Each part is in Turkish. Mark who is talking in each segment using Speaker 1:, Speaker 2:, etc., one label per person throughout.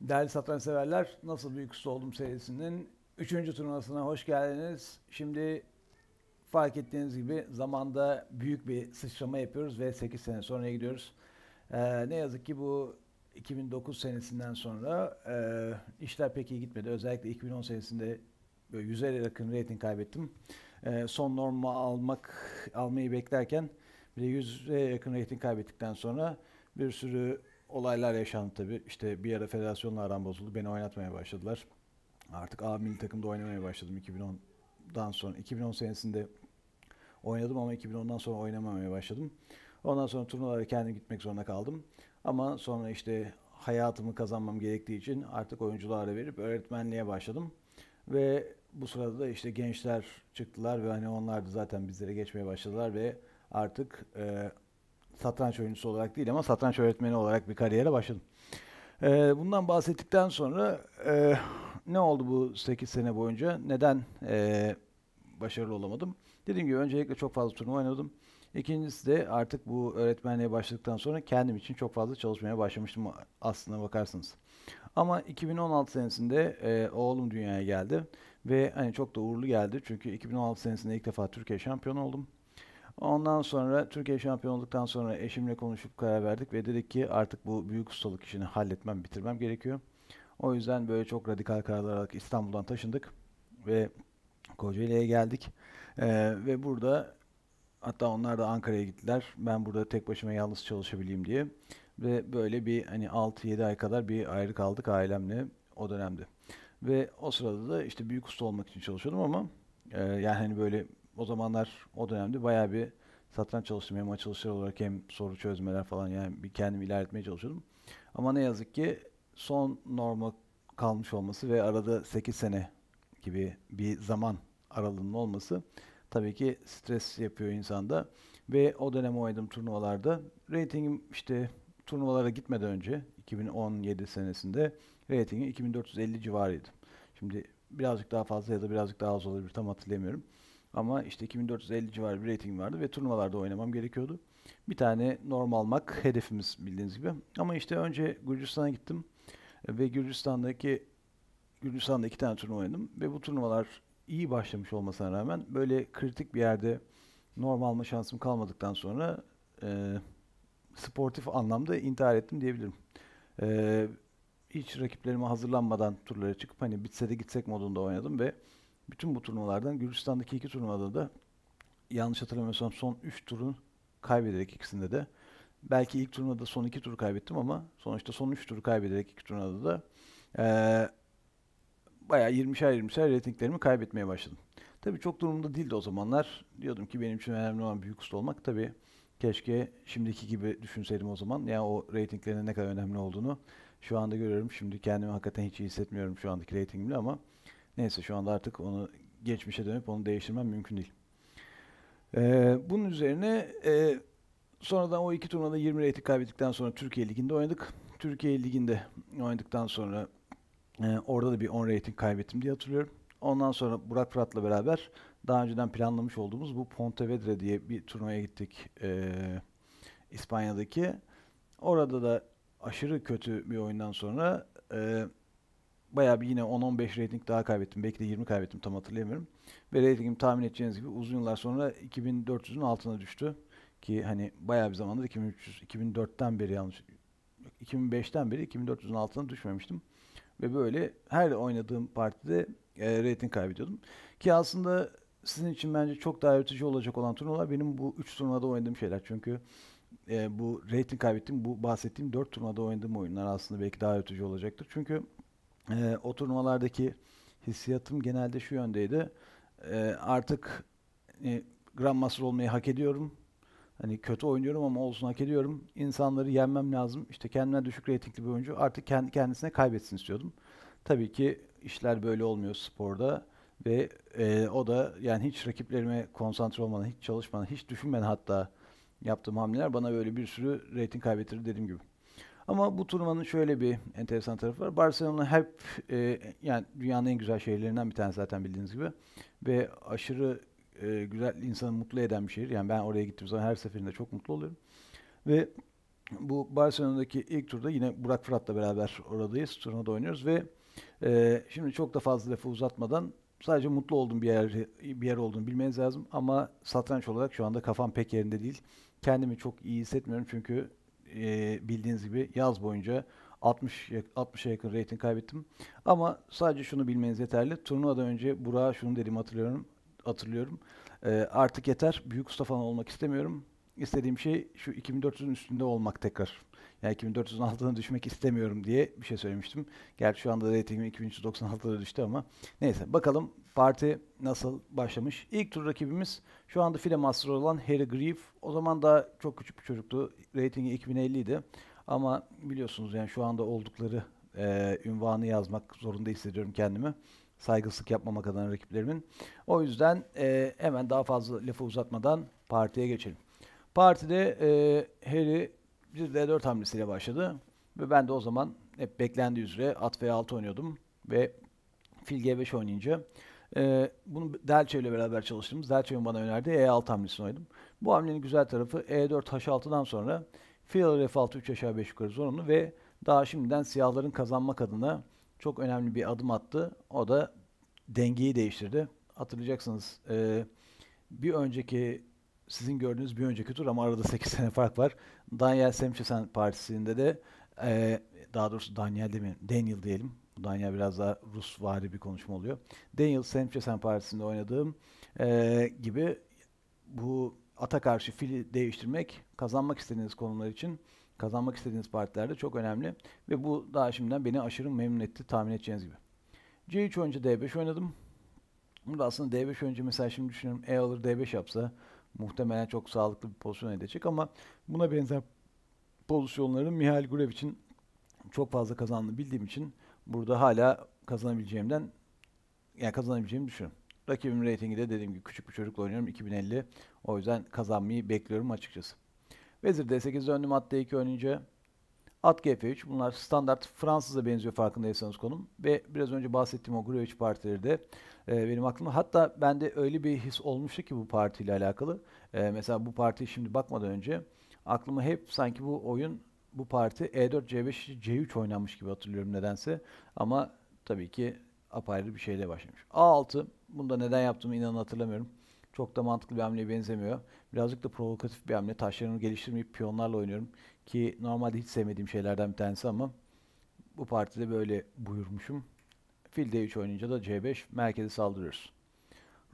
Speaker 1: Değerli satranç severler, Nasıl Büyük Usta Oldum serisinin 3. turnuvasına hoş geldiniz. Şimdi fark ettiğiniz gibi zamanda büyük bir sıçrama yapıyoruz ve 8 sene sonra gidiyoruz. Ee, ne yazık ki bu 2009 senesinden sonra e, işler pek iyi gitmedi. Özellikle 2010 senesinde böyle 100'e yakın rating kaybettim. E, son norma almak almayı beklerken bir de 100'e yakın rating kaybettikten sonra bir sürü olaylar yaşandı tabii. İşte bir ara federasyonla aram bozuldu. Beni oynatmaya başladılar. Artık A milli takımda oynamaya başladım 2010'dan sonra. 2010 senesinde oynadım ama 2010'dan sonra oynamamaya başladım. Ondan sonra turnuvalara kendim gitmek zorunda kaldım. Ama sonra işte hayatımı kazanmam gerektiği için artık oyunculuğa ara verip öğretmenliğe başladım. Ve bu sırada da işte gençler çıktılar ve hani onlar da zaten bizlere geçmeye başladılar ve artık e, satranç oyuncusu olarak değil ama satranç öğretmeni olarak bir kariyere başladım. E, bundan bahsettikten sonra e, ne oldu bu 8 sene boyunca? Neden e, başarılı olamadım? Dediğim gibi öncelikle çok fazla turnuva oynadım. İkincisi de artık bu öğretmenliğe başladıktan sonra kendim için çok fazla çalışmaya başlamıştım aslına bakarsınız. Ama 2016 senesinde e, oğlum dünyaya geldi ve hani çok da uğurlu geldi. Çünkü 2016 senesinde ilk defa Türkiye şampiyon oldum. Ondan sonra Türkiye şampiyon olduktan sonra eşimle konuşup karar verdik ve dedik ki artık bu büyük ustalık işini halletmem, bitirmem gerekiyor. O yüzden böyle çok radikal kararlar alarak İstanbul'dan taşındık ve Kocaeli'ye geldik. Ee, ve burada hatta onlar da Ankara'ya gittiler. Ben burada tek başıma yalnız çalışabileyim diye. Ve böyle bir hani 6-7 ay kadar bir ayrı kaldık ailemle o dönemde. Ve o sırada da işte büyük usta olmak için çalışıyordum ama e, yani hani böyle o zamanlar o dönemde bayağı bir satranç çalıştım. Hem açılışlar olarak hem soru çözmeler falan yani bir kendimi ilerletmeye çalışıyordum. Ama ne yazık ki son norma kalmış olması ve arada 8 sene gibi bir zaman aralığının olması tabii ki stres yapıyor insanda. Ve o dönem oynadığım turnuvalarda Ratingim işte turnuvalara gitmeden önce 2017 senesinde ratingim 2450 civarıydı. Şimdi birazcık daha fazla ya da birazcık daha az olabilir tam hatırlayamıyorum. Ama işte 2450 civar bir rating vardı ve turnuvalarda oynamam gerekiyordu. Bir tane normal mak hedefimiz bildiğiniz gibi. Ama işte önce Gürcistan'a gittim ve Gürcistan'daki Gürcistan'da iki tane turnuva oynadım ve bu turnuvalar iyi başlamış olmasına rağmen böyle kritik bir yerde normal mı şansım kalmadıktan sonra e, sportif anlamda intihar ettim diyebilirim. E, hiç rakiplerime hazırlanmadan turlara çıkıp hani bitse de gitsek modunda oynadım ve bütün bu turnuvalardan Gürcistan'daki iki turnuvada da yanlış hatırlamıyorsam son 3 turun kaybederek ikisinde de belki ilk turnuvada son 2 turu kaybettim ama sonuçta son 3 turu kaybederek iki turnuvada da e, bayağı 20'şer 20'şer reytinglerimi kaybetmeye başladım. Tabii çok durumda değildi o zamanlar. Diyordum ki benim için önemli olan büyük usta olmak. Tabii keşke şimdiki gibi düşünseydim o zaman. Yani o reytinglerin ne kadar önemli olduğunu şu anda görüyorum. Şimdi kendimi hakikaten hiç iyi hissetmiyorum şu andaki reytingimle ama Neyse şu anda artık onu geçmişe dönüp onu değiştirmem mümkün değil. Ee, bunun üzerine e, sonradan o iki turnada 20 reyting kaybettikten sonra Türkiye Ligi'nde oynadık. Türkiye Ligi'nde oynadıktan sonra e, orada da bir 10 reyting kaybettim diye hatırlıyorum. Ondan sonra Burak Fırat'la beraber daha önceden planlamış olduğumuz bu Pontevedra diye bir turnuvaya gittik e, İspanya'daki. Orada da aşırı kötü bir oyundan sonra e, bayağı bir yine 10-15 rating daha kaybettim. Belki de 20 kaybettim tam hatırlayamıyorum. Ve ratingim tahmin edeceğiniz gibi uzun yıllar sonra 2400'ün altına düştü. Ki hani bayağı bir zamandır 2300, 2004'ten beri yanlış 2005'ten beri 2400'ün altına düşmemiştim. Ve böyle her oynadığım partide e, rating kaybediyordum. Ki aslında sizin için bence çok daha yaratıcı olacak olan turnuvalar benim bu 3 turnuvada oynadığım şeyler. Çünkü e, bu rating kaybettiğim, bu bahsettiğim 4 turnuvada oynadığım oyunlar aslında belki daha yaratıcı olacaktır. Çünkü e, o turnuvalardaki hissiyatım genelde şu yöndeydi. E, artık e, Grandmaster olmayı hak ediyorum. Hani kötü oynuyorum ama olsun hak ediyorum. İnsanları yenmem lazım. İşte kendime düşük reytingli bir oyuncu artık kendi kendisine kaybetsin istiyordum. Tabii ki işler böyle olmuyor sporda ve e, o da yani hiç rakiplerime konsantre olmadan, hiç çalışmadan, hiç düşünmeden hatta yaptığım hamleler bana böyle bir sürü reyting kaybettirdi dediğim gibi. Ama bu turnuvanın şöyle bir enteresan tarafı var. Barcelona hep e, yani dünyanın en güzel şehirlerinden bir tanesi zaten bildiğiniz gibi. Ve aşırı e, güzel insanı mutlu eden bir şehir. Yani ben oraya gittiğim zaman her seferinde çok mutlu oluyorum. Ve bu Barcelona'daki ilk turda yine Burak Fırat'la beraber oradayız. Turnuvada oynuyoruz ve e, şimdi çok da fazla lafı uzatmadan sadece mutlu olduğum bir yer bir yer olduğunu bilmeniz lazım ama satranç olarak şu anda kafam pek yerinde değil. Kendimi çok iyi hissetmiyorum çünkü e, bildiğiniz gibi yaz boyunca 60 60'a yakın rating kaybettim. Ama sadece şunu bilmeniz yeterli. Turnuvadan önce Burak'a şunu dedim hatırlıyorum. Hatırlıyorum. E, artık yeter. Büyük usta falan olmak istemiyorum. İstediğim şey şu 2400'ün üstünde olmak tekrar. Yani 2400'ün altına düşmek istemiyorum diye bir şey söylemiştim. Gerçi şu anda reytingim 2396'da düştü ama neyse bakalım parti nasıl başlamış? İlk tur rakibimiz şu anda file master olan Harry Grief. O zaman da çok küçük bir çocuktu. Ratingi 2050 idi. Ama biliyorsunuz yani şu anda oldukları e, ünvanı yazmak zorunda hissediyorum kendimi. Saygısızlık yapmamak adına rakiplerimin. O yüzden e, hemen daha fazla lafı uzatmadan partiye geçelim. Partide e, Harry bir D4 hamlesiyle başladı. Ve ben de o zaman hep beklendiği üzere at V6 oynuyordum. Ve fil G5 oynayınca e, bunu Delce ile beraber çalıştığımız Delce'nin bana önerdi. E6 hamlesini oynadım. Bu hamlenin güzel tarafı E4 H6'dan sonra fil F6 3 aşağı 5 yukarı zorunlu ve daha şimdiden siyahların kazanmak adına çok önemli bir adım attı. O da dengeyi değiştirdi. Hatırlayacaksınız e, bir önceki sizin gördüğünüz bir önceki tur ama arada 8 sene fark var. Daniel Semchesen Partisi'nde de e, daha doğrusu Daniel demeyelim, Daniel diyelim. Buradan ya biraz daha Rus vari bir konuşma oluyor. Daniel Sanchez Partisi'nde oynadığım e, gibi bu ata karşı fili değiştirmek kazanmak istediğiniz konular için kazanmak istediğiniz partilerde çok önemli. Ve bu daha şimdiden beni aşırı memnun etti tahmin edeceğiniz gibi. C3 önce D5 oynadım. Burada aslında D5 önce mesela şimdi düşünüyorum E alır D5 yapsa muhtemelen çok sağlıklı bir pozisyon edecek ama buna benzer pozisyonları Mihail için çok fazla kazandığını bildiğim için burada hala kazanabileceğimden yani kazanabileceğimi düşünüyorum. Rakibim reytingi de dediğim gibi küçük bir çocukla oynuyorum. 2050. O yüzden kazanmayı bekliyorum açıkçası. Vezir D8 döndüm. At D2 oynayınca. At GF3. Bunlar standart Fransız'a benziyor farkındaysanız konum. Ve biraz önce bahsettiğim o Gruevich partileri de e, benim aklımda. Hatta bende öyle bir his olmuştu ki bu partiyle alakalı. E, mesela bu partiye şimdi bakmadan önce aklıma hep sanki bu oyun bu parti E4, C5, C3 oynanmış gibi hatırlıyorum nedense. Ama tabii ki apayrı bir şeyle başlamış. A6 bunu da neden yaptığımı inanın hatırlamıyorum. Çok da mantıklı bir hamleye benzemiyor. Birazcık da provokatif bir hamle. Taşlarımı geliştirmeyip piyonlarla oynuyorum. Ki normalde hiç sevmediğim şeylerden bir tanesi ama bu partide böyle buyurmuşum. Fil D3 oynayınca da C5 merkeze saldırıyoruz.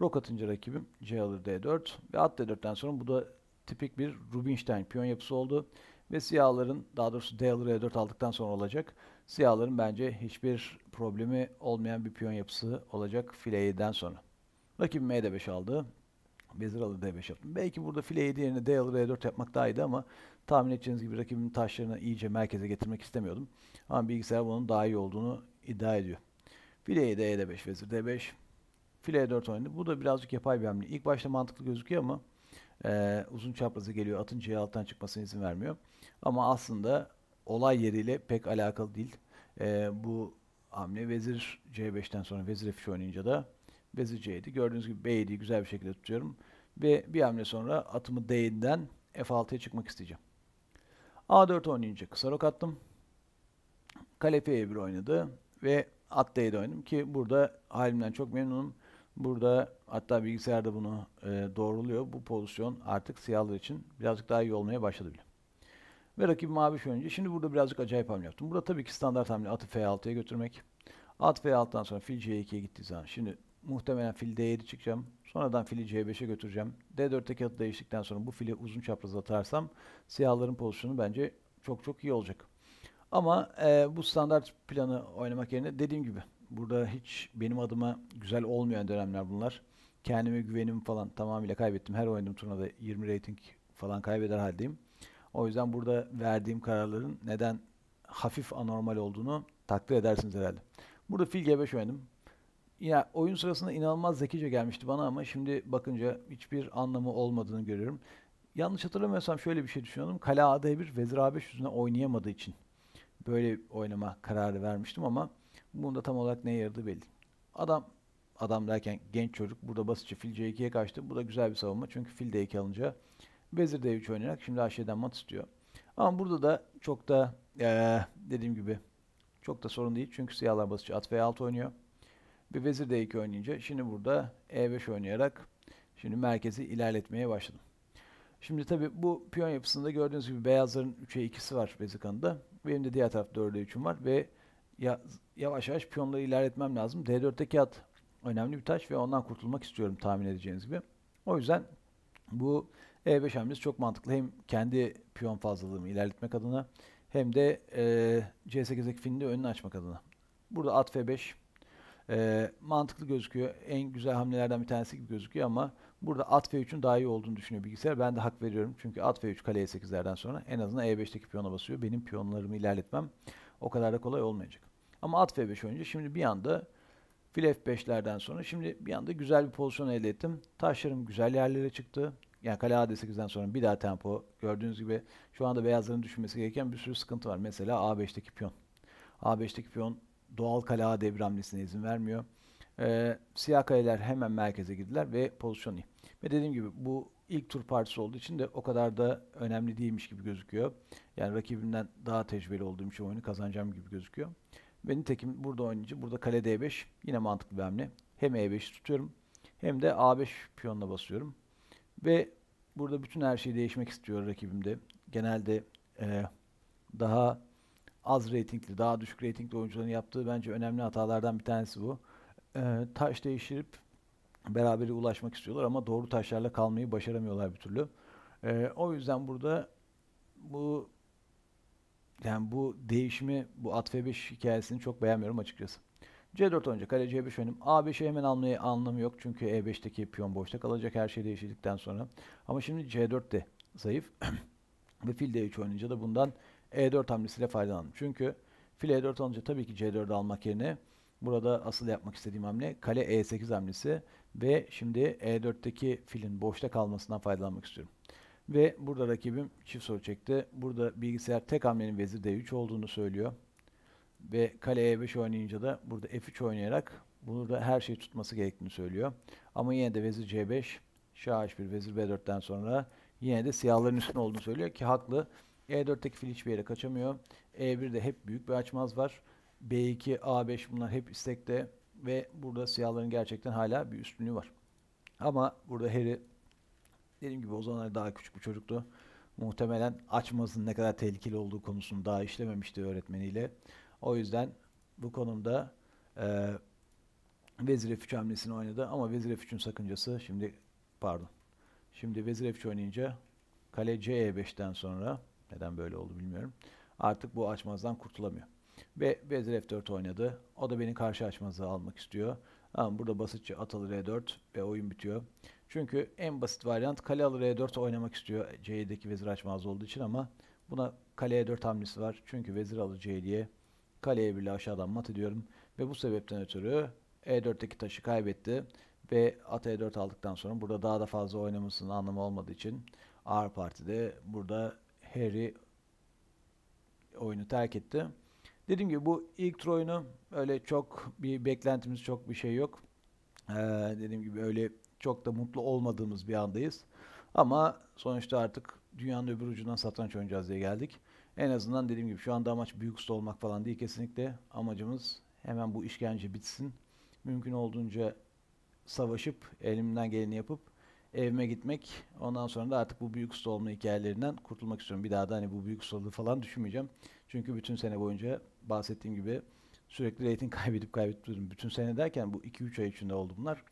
Speaker 1: Rok atınca rakibim C alır D4 ve at D4'ten sonra bu da tipik bir Rubinstein piyon yapısı oldu. Ve siyahların daha doğrusu D6 R4 aldıktan sonra olacak. Siyahların bence hiçbir problemi olmayan bir piyon yapısı olacak file 7'den sonra. Rakibim e 5 aldı. Vezir alır D5 yaptım. Belki burada file 7 yerine D alır D4 yapmak daha iyiydi ama tahmin edeceğiniz gibi rakibimin taşlarını iyice merkeze getirmek istemiyordum. Ama bilgisayar bunun daha iyi olduğunu iddia ediyor. File 7 E5 vezir D5. File 4 oynadı. Bu da birazcık yapay bir hamle. İlk başta mantıklı gözüküyor ama e, uzun çaprazı geliyor atıncıya alttan çıkmasına izin vermiyor. Ama aslında olay yeriyle pek alakalı değil. E, bu hamle vezir C5'ten sonra vezir F3 oynayınca da vezir C'ydi. Gördüğünüz gibi B7'yi güzel bir şekilde tutuyorum. Ve bir hamle sonra atımı D'den F6'ya çıkmak isteyeceğim. A4 oynayınca kısa rok attım. Kale F1 oynadı ve at D'de oynadım ki burada halimden çok memnunum. Burada hatta bilgisayar da bunu e, doğruluyor. Bu pozisyon artık siyahlar için birazcık daha iyi olmaya başladı bile. Ve rakip mavi önce. Şimdi burada birazcık acayip hamle yaptım. Burada tabii ki standart hamle atı F6'ya götürmek. At F6'dan sonra fil C2'ye gittiği zaman. Şimdi muhtemelen fil D7 çıkacağım. Sonradan fili C5'e götüreceğim. D4'teki atı değiştikten sonra bu fili uzun çapraz atarsam siyahların pozisyonu bence çok çok iyi olacak. Ama e, bu standart planı oynamak yerine dediğim gibi Burada hiç benim adıma güzel olmayan dönemler bunlar. Kendime güvenim falan tamamıyla kaybettim. Her oynadığım turnada 20 rating falan kaybeder haldeyim. O yüzden burada verdiğim kararların neden hafif anormal olduğunu takdir edersiniz herhalde. Burada fil G5 oynadım. Ya oyun sırasında inanılmaz zekice gelmişti bana ama şimdi bakınca hiçbir anlamı olmadığını görüyorum. Yanlış hatırlamıyorsam şöyle bir şey düşünüyordum. Kale AD1 vezir A5 yüzüne oynayamadığı için böyle oynama kararı vermiştim ama Bunda tam olarak ne yaradı belli. Adam adam derken genç çocuk burada basitçe fil c2'ye kaçtı. Bu da güzel bir savunma. Çünkü fil d2 alınca vezir d3 oynayarak şimdi h7'den mat istiyor. Ama burada da çok da ee, dediğim gibi çok da sorun değil. Çünkü siyahlar basitçe at f6 oynuyor. Bir vezir d2 oynayınca şimdi burada e5 oynayarak şimdi merkezi ilerletmeye başladım. Şimdi tabi bu piyon yapısında gördüğünüz gibi beyazların 3'e 2'si var vezir kanında. Benim de diğer tarafta 4'e 3'üm var ve ya, yavaş yavaş piyonları ilerletmem lazım. D4'teki at önemli bir taş ve ondan kurtulmak istiyorum tahmin edeceğiniz gibi. O yüzden bu E5 hamlesi çok mantıklı. Hem kendi piyon fazlalığımı ilerletmek adına hem de e, C8'deki filinde önünü açmak adına. Burada at F5 e, mantıklı gözüküyor. En güzel hamlelerden bir tanesi gibi gözüküyor ama burada at F3'ün daha iyi olduğunu düşünüyor bilgisayar. Ben de hak veriyorum. Çünkü at F3 kaleye 8'lerden sonra en azından E5'teki piyona basıyor. Benim piyonlarımı ilerletmem o kadar da kolay olmayacak. Ama at F5 oyuncu şimdi bir anda fil F5'lerden sonra şimdi bir anda güzel bir pozisyon elde ettim. Taşlarım güzel yerlere çıktı. Yani kale A8'den sonra bir daha tempo. Gördüğünüz gibi şu anda beyazların düşünmesi gereken bir sürü sıkıntı var. Mesela A5'teki piyon. A5'teki piyon doğal kale A devramlesine izin vermiyor. Ee, siyah kaleler hemen merkeze girdiler ve pozisyon iyi. Ve dediğim gibi bu ilk tur partisi olduğu için de o kadar da önemli değilmiş gibi gözüküyor. Yani rakibimden daha tecrübeli olduğum için oyunu kazanacağım gibi gözüküyor. Ve nitekim burada oynayınca burada kale d5 yine mantıklı bir hamle. Hem e5'i tutuyorum hem de a5 piyonuna basıyorum. Ve burada bütün her şey değişmek istiyor rakibimde. Genelde e, daha az reytingli, daha düşük reytingli oyuncuların yaptığı bence önemli hatalardan bir tanesi bu. E, taş değiştirip berabere ulaşmak istiyorlar ama doğru taşlarla kalmayı başaramıyorlar bir türlü. E, o yüzden burada bu yani bu değişimi, bu At-F5 hikayesini çok beğenmiyorum açıkçası. C4 önce kale C5 önüm. A5'e hemen almayı anlamı yok. Çünkü E5'teki piyon boşta kalacak her şey değişildikten sonra. Ama şimdi C4 de zayıf. Ve fil D3 oynayınca da bundan E4 hamlesiyle faydalandım. Çünkü fil E4 alınca tabii ki C4'ü almak yerine burada asıl yapmak istediğim hamle kale E8 hamlesi ve şimdi E4'teki filin boşta kalmasından faydalanmak istiyorum. Ve burada rakibim çift soru çekti. Burada bilgisayar tek hamlenin vezir D3 olduğunu söylüyor. Ve kale E5 oynayınca da burada F3 oynayarak bunu da her şeyi tutması gerektiğini söylüyor. Ama yine de vezir C5, şah H1, vezir B4'ten sonra yine de siyahların üstüne olduğunu söylüyor ki haklı. E4'teki fil hiçbir yere kaçamıyor. E1'de hep büyük bir açmaz var. B2, A5 bunlar hep istekte ve burada siyahların gerçekten hala bir üstünlüğü var. Ama burada Harry dediğim gibi o zamanlar daha küçük bir çocuktu. Muhtemelen açmasın ne kadar tehlikeli olduğu konusunu daha işlememişti öğretmeniyle. O yüzden bu konumda e, Vezir F3 hamlesini oynadı ama Vezir f sakıncası şimdi pardon. Şimdi Vezir f oynayınca kale C5'ten e sonra neden böyle oldu bilmiyorum. Artık bu açmazdan kurtulamıyor. Ve vezir f4 oynadı. O da beni karşı açmazı almak istiyor. Ama burada basitçe at alır e4 ve oyun bitiyor. Çünkü en basit varyant kale alır e4 oynamak istiyor c7'deki vezir açmaz olduğu için ama buna kale e4 hamlesi var. Çünkü vezir alır c7'ye kaleye bile aşağıdan mat ediyorum. Ve bu sebepten ötürü e4'teki taşı kaybetti. Ve at e4 aldıktan sonra burada daha da fazla oynamasının anlamı olmadığı için ağır partide burada Harry oyunu terk etti. Dediğim gibi bu ilk tur oyunu öyle çok bir beklentimiz çok bir şey yok. Ee, dediğim gibi öyle çok da mutlu olmadığımız bir andayız. Ama sonuçta artık dünyanın öbür ucundan satranç oynayacağız diye geldik. En azından dediğim gibi şu anda amaç büyük usta olmak falan değil kesinlikle. Amacımız hemen bu işkence bitsin. Mümkün olduğunca savaşıp elimden geleni yapıp evime gitmek. Ondan sonra da artık bu büyük usta olma hikayelerinden kurtulmak istiyorum. Bir daha da hani bu büyük ustalığı falan düşünmeyeceğim. Çünkü bütün sene boyunca bahsettiğim gibi sürekli reyting kaybedip kaybedip Bütün sene derken bu 2-3 ay içinde oldu bunlar.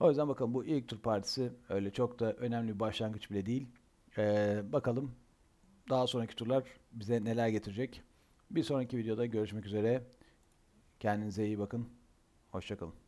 Speaker 1: O yüzden bakalım bu ilk tur partisi öyle çok da önemli bir başlangıç bile değil. Ee, bakalım daha sonraki turlar bize neler getirecek. Bir sonraki videoda görüşmek üzere. Kendinize iyi bakın. Hoşçakalın.